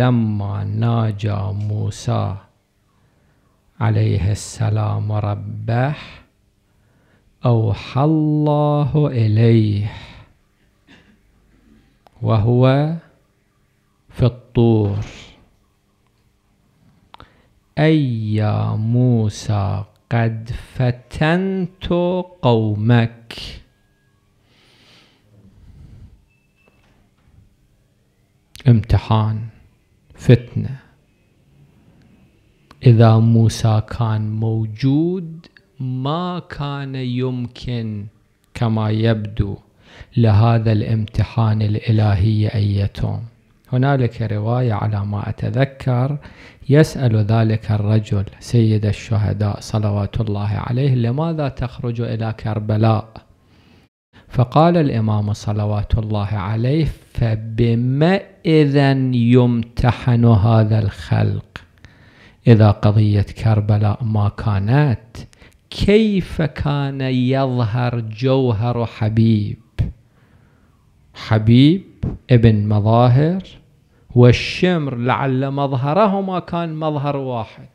لما ناجى موسى عليه السلام ربه أوحى الله إليه وهو في الطور أي يا موسى قد فتنت قومك امتحان فتنة إذا موسى كان موجود ما كان يمكن كما يبدو لهذا الامتحان الإلهي أن يتم هنالك رواية على ما أتذكر يسأل ذلك الرجل سيد الشهداء صلوات الله عليه لماذا تخرج إلى كربلاء فقال الإمام صلوات الله عليه فبما إذا يمتحن هذا الخلق إذا قضية كربلاء ما كانت كيف كان يظهر جوهر حبيب حبيب ابن مظاهر والشمر لعل مظهرهما كان مظهر واحد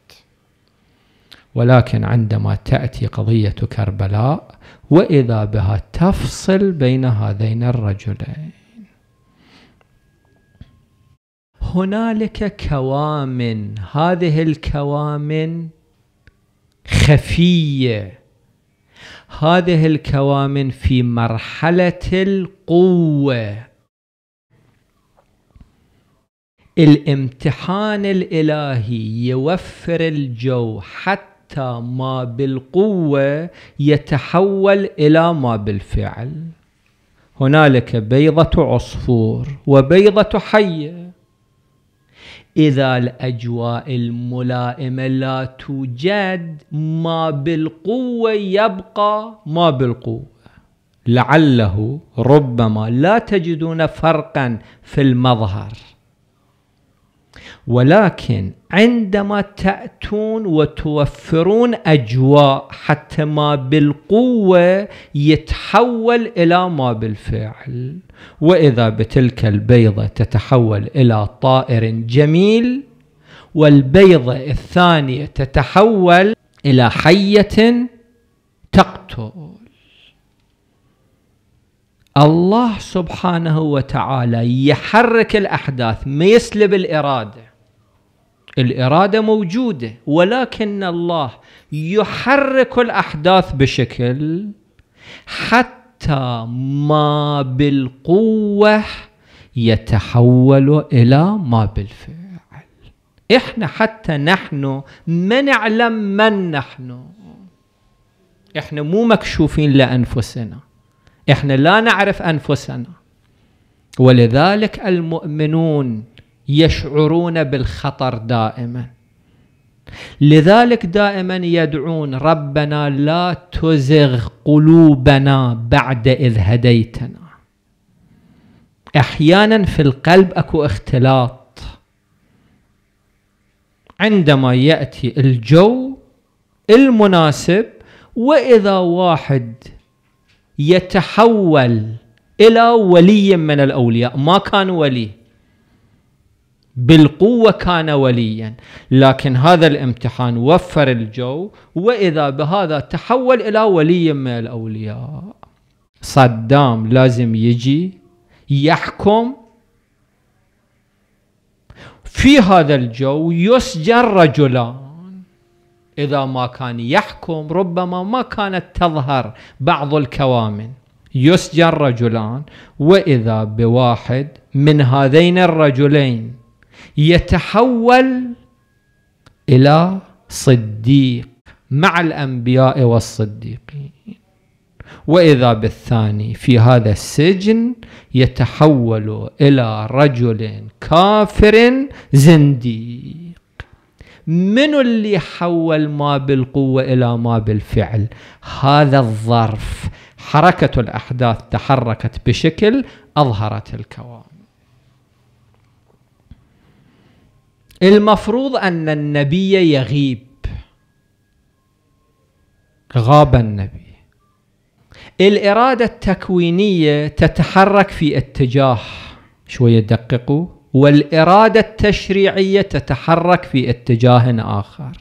ولكن عندما تأتي قضية كربلاء وإذا بها تفصل بين هذين الرجلين هنالك كوامن هذه الكوامن خفيه هذه الكوامن في مرحله القوه الامتحان الالهي يوفر الجو حتى ما بالقوه يتحول الى ما بالفعل هنالك بيضه عصفور وبيضه حيه إذا الأجواء الملائمة لا توجد ما بالقوة يبقى ما بالقوة لعله ربما لا تجدون فرقا في المظهر ولكن عندما تأتون وتوفرون أجواء حتى ما بالقوة يتحول إلى ما بالفعل وإذا بتلك البيضة تتحول إلى طائر جميل والبيضة الثانية تتحول إلى حية تقتل الله سبحانه وتعالى يحرك الأحداث ما يسلب الإرادة الاراده موجوده ولكن الله يحرك الاحداث بشكل حتى ما بالقوه يتحول الى ما بالفعل احنا حتى نحن ما نعلم من نحن احنا مو مكشوفين لانفسنا احنا لا نعرف انفسنا ولذلك المؤمنون يشعرون بالخطر دائما لذلك دائما يدعون ربنا لا تزغ قلوبنا بعد إذ هديتنا احيانا في القلب اكو اختلاط عندما ياتي الجو المناسب واذا واحد يتحول الى ولي من الاولياء ما كان ولي بالقوة كان وليا لكن هذا الامتحان وفر الجو وإذا بهذا تحول إلى ولي من الأولياء صدام لازم يجي يحكم في هذا الجو يسجن رجلان إذا ما كان يحكم ربما ما كانت تظهر بعض الكوامن يسجن رجلان وإذا بواحد من هذين الرجلين يتحول إلى صديق مع الأنبياء والصديقين وإذا بالثاني في هذا السجن يتحول إلى رجل كافر زنديق من اللي حول ما بالقوة إلى ما بالفعل هذا الظرف حركة الأحداث تحركت بشكل أظهرت الكوامل المفروض أن النبي يغيب غاب النبي الإرادة التكوينية تتحرك في اتجاه شوية دققوا والإرادة التشريعية تتحرك في اتجاه آخر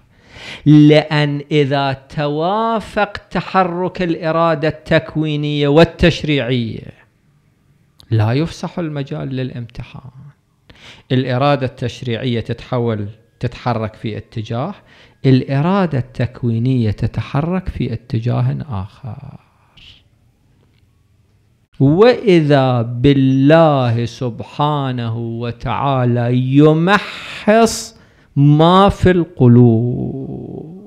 لأن إذا توافق تحرك الإرادة التكوينية والتشريعية لا يفسح المجال للامتحان الإرادة التشريعية تتحول تتحرك في اتجاه الإرادة التكوينية تتحرك في اتجاه آخر وإذا بالله سبحانه وتعالى يمحص ما في القلوب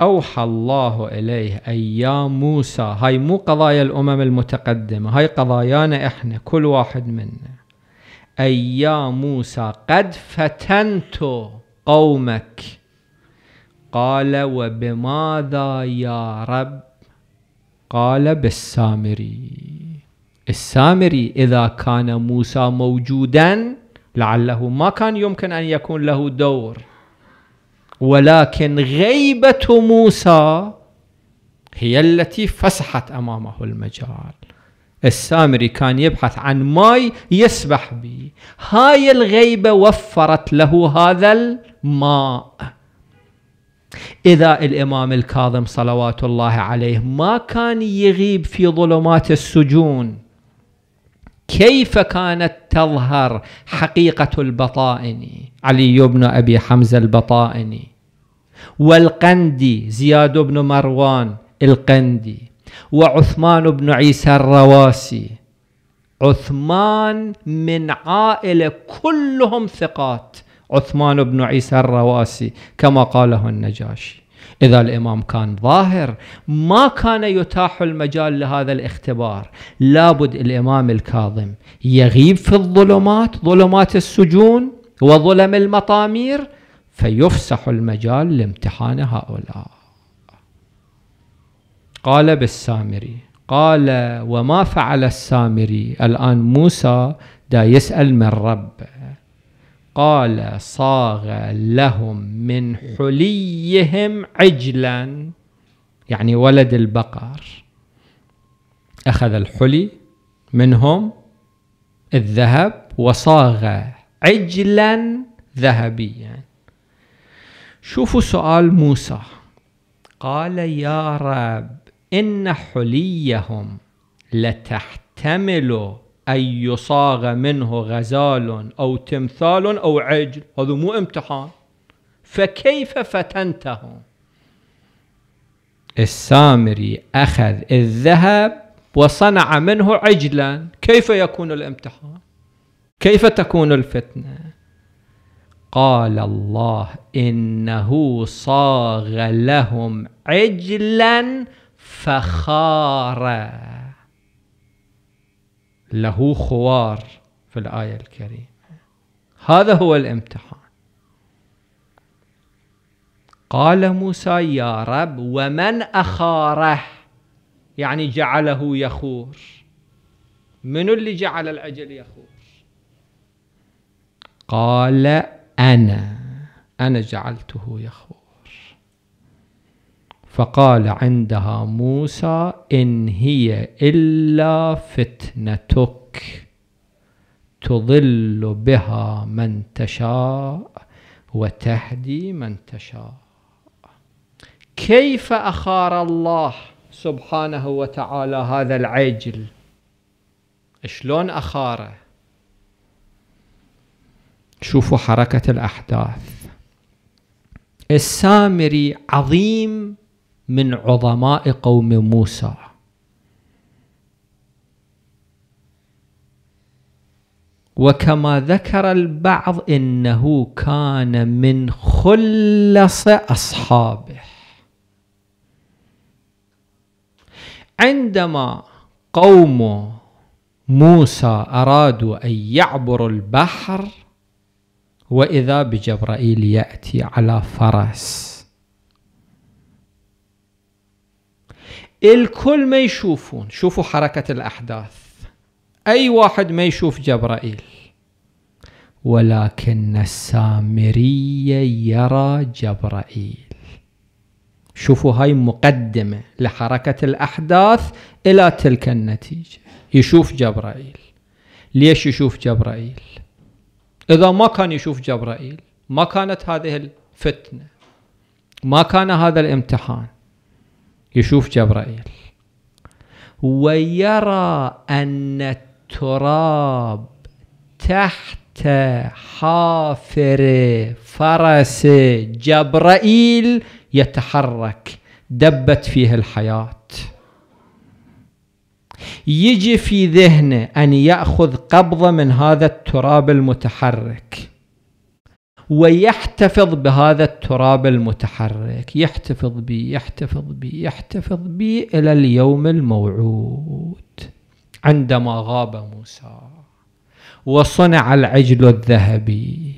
أوحى الله إليه أيام موسى هاي مو قضايا الأمم المتقدمة هاي قضايانا إحنا كل واحد منا أي يا موسى قد فتنت قومك قال وبماذا يا رب قال بالسامري السامري إذا كان موسى موجودا لعله ما كان يمكن أن يكون له دور ولكن غيبة موسى هي التي فسحت أمامه المجال السامري كان يبحث عن ماي يسبح به هاي الغيبة وفرت له هذا الماء إذا الإمام الكاظم صلوات الله عليه ما كان يغيب في ظلمات السجون كيف كانت تظهر حقيقة البطائن علي بن أبي حمزة البطائن والقندي زياد بن مروان القندي وعثمان بن عيسى الرواسي عثمان من عائلة كلهم ثقات عثمان بن عيسى الرواسي كما قاله النجاشي إذا الإمام كان ظاهر ما كان يتاح المجال لهذا الاختبار لابد الإمام الكاظم يغيب في الظلمات ظلمات السجون وظلم المطامير فيفسح المجال لامتحان هؤلاء قال بالسامري قال وما فعل السامري الآن موسى دا يسأل من ربه قال صاغ لهم من حليهم عجلا يعني ولد البقر أخذ الحلي منهم الذهب وصاغ عجلا ذهبيا شوفوا سؤال موسى قال يا رب إن حليهم لتحتمل أن يصاغ منه غزال أو تمثال أو عجل هذا مو امتحان فكيف فتنتهم السامري أخذ الذهب وصنع منه عجلا كيف يكون الامتحان كيف تكون الفتنة قال الله إنه صاغ لهم عجلا فخار له خوار في الآية الكريمة هذا هو الامتحان قال موسى يا رب ومن أخاره يعني جعله يخور من اللي جعل الأجل يخور قال أنا أنا جعلته يخور فقال عندها موسى إن هي إلا فتنتك تضل بها من تشاء وتهدي من تشاء كيف أخار الله سبحانه وتعالى هذا العجل شلون أخاره شوفوا حركة الأحداث السامري عظيم من عظماء قوم موسى وكما ذكر البعض انه كان من خلص اصحابه عندما قوم موسى ارادوا ان يعبروا البحر واذا بجبرائيل ياتي على فرس الكل ما يشوفون شوفوا حركة الأحداث أي واحد ما يشوف جبرائيل ولكن السامرية يرى جبرائيل شوفوا هاي مقدمة لحركة الأحداث إلى تلك النتيجة يشوف جبرائيل ليش يشوف جبرائيل إذا ما كان يشوف جبرائيل ما كانت هذه الفتنة ما كان هذا الامتحان يشوف جبرائيل ويرى أن التراب تحت حافر فرس جبرائيل يتحرك دبت فيه الحياة يجي في ذهنه أن يأخذ قبضة من هذا التراب المتحرك ويحتفظ بهذا التراب المتحرك يحتفظ به يحتفظ به يحتفظ به إلى اليوم الموعود عندما غاب موسى وصنع العجل الذهبي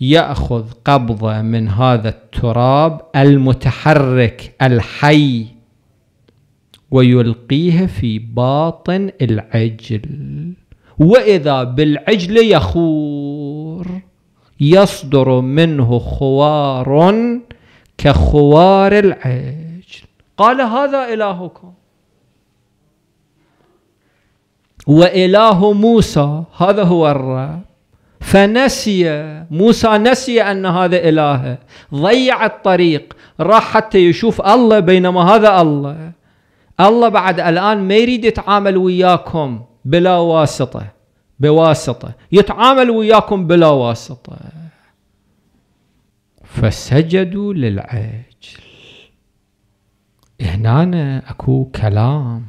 يأخذ قبضة من هذا التراب المتحرك الحي ويلقيه في باطن العجل وإذا بالعجل يخور يصدر منه خوار كخوار العجل قال هذا إلهكم وإله موسى هذا هو الرب فنسي موسى نسي أن هذا إلهه ضيع الطريق راح حتى يشوف الله بينما هذا الله الله بعد الآن ما يريد يتعامل وياكم بلا واسطة بواسطة يتعامل وياكم بلا واسطة فسجدوا للعجل هنا اكو كلام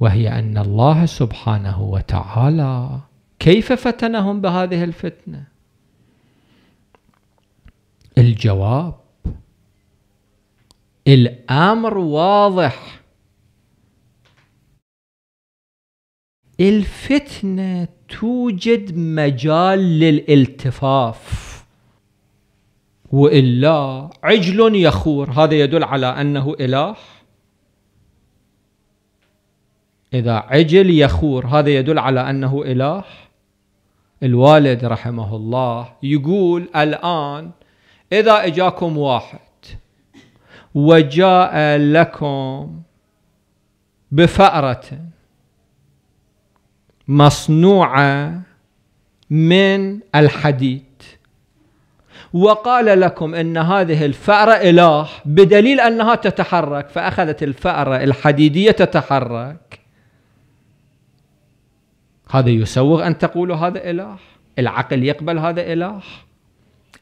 وهي ان الله سبحانه وتعالى كيف فتنهم بهذه الفتنه الجواب الامر واضح الفتنة توجد مجال للالتفاف وإلا عجل يخور هذا يدل على أنه إله إذا عجل يخور هذا يدل على أنه إله الوالد رحمه الله يقول الآن إذا إجاكم واحد وجاء لكم بفأرة مصنوعه من الحديد وقال لكم ان هذه الفاره اله بدليل انها تتحرك فاخذت الفاره الحديديه تتحرك هذا يسوغ ان تقولوا هذا اله العقل يقبل هذا اله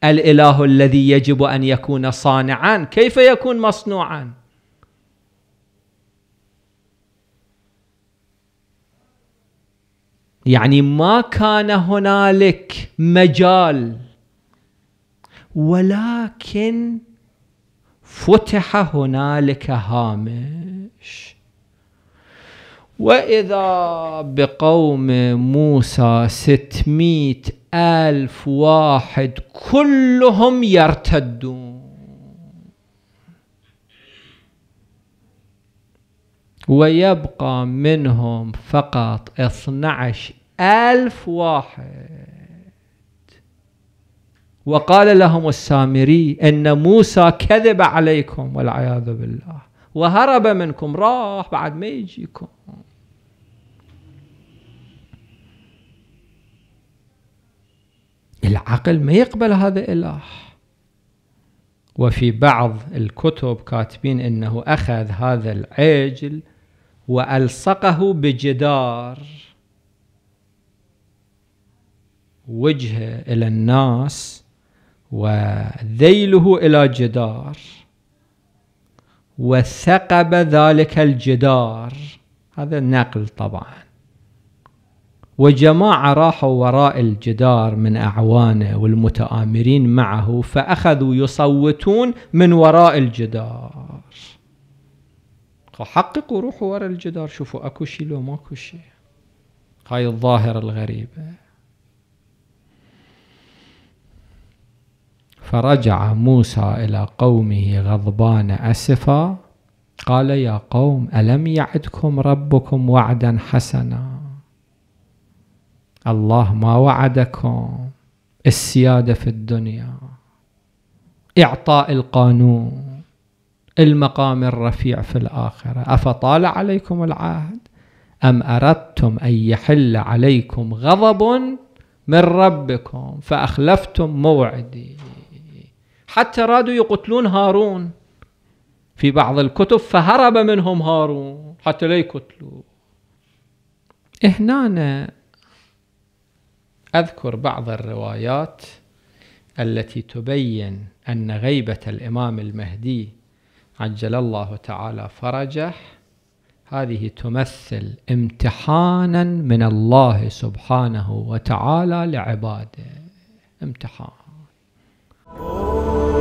الاله الذي يجب ان يكون صانعا كيف يكون مصنوعا يعني ما كان هنالك مجال ولكن فتح هنالك هامش وإذا بقوم موسى ستمائة ألف واحد كلهم يرتدون ويبقى منهم فقط 12 ألف واحد وقال لهم السامري إن موسى كذب عليكم والعياذ بالله وهرب منكم راح بعد ما يجيكم العقل ما يقبل هذا الإله وفي بعض الكتب كاتبين أنه أخذ هذا العجل وألصقه بجدار وجهه إلى الناس وذيله إلى جدار وثقب ذلك الجدار هذا نقل طبعا وجماعة راحوا وراء الجدار من أعوانه والمتآمرين معه فأخذوا يصوتون من وراء الجدار فحققوا روحوا ورا الجدار شوفوا اكو شيء لو ماكو شيء هاي الظاهرة الغريبة فرجع موسى إلى قومه غضبان أسفا قال يا قوم ألم يعدكم ربكم وعدا حسنا الله ما وعدكم السيادة في الدنيا إعطاء القانون المقام الرفيع في الآخرة أفطال عليكم العهد أم أردتم أن يحل عليكم غضب من ربكم فأخلفتم موعدي حتى رادوا يقتلون هارون في بعض الكتب فهرب منهم هارون حتى لا يقتلوه هنا أذكر بعض الروايات التي تبين أن غيبة الإمام المهدي عجل الله تعالى فرجه هذه تمثل امتحانا من الله سبحانه وتعالى لعباده امتحان